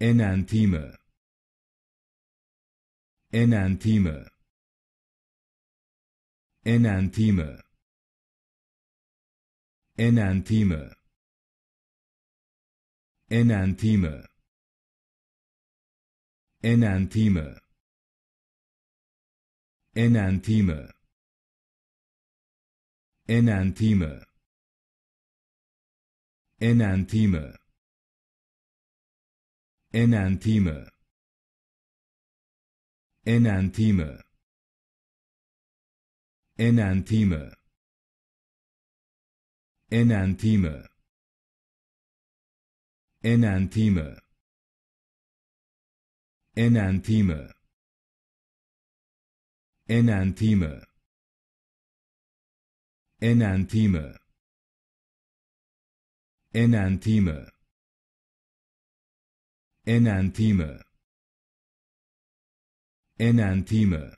enantiomer enantiomer enantiomer enantiomer enantiomer enantiomer enantiomer enantiomer enantiomer enantiomer enantiomer enantiomer enantiomer enantiomer enantiomer enantiomer enantiomer enantiomer Enantima. Enantima.